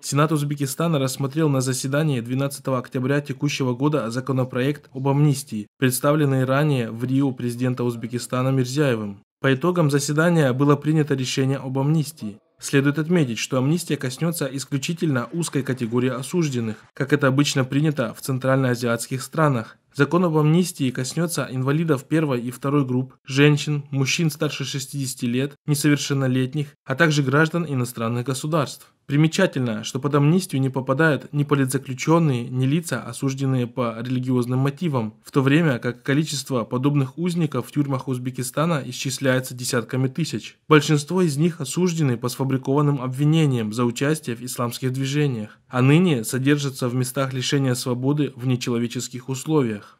Сенат Узбекистана рассмотрел на заседании 12 октября текущего года законопроект об амнистии, представленный ранее в Рио президента Узбекистана Мирзяевым. По итогам заседания было принято решение об амнистии. Следует отметить, что амнистия коснется исключительно узкой категории осужденных, как это обычно принято в центральноазиатских странах, Закон об амнистии коснется инвалидов первой и второй групп, женщин, мужчин старше 60 лет, несовершеннолетних, а также граждан иностранных государств. Примечательно, что под амнистию не попадают ни политзаключенные, ни лица, осужденные по религиозным мотивам, в то время как количество подобных узников в тюрьмах Узбекистана исчисляется десятками тысяч. Большинство из них осуждены по сфабрикованным обвинениям за участие в исламских движениях, а ныне содержатся в местах лишения свободы в нечеловеческих условиях.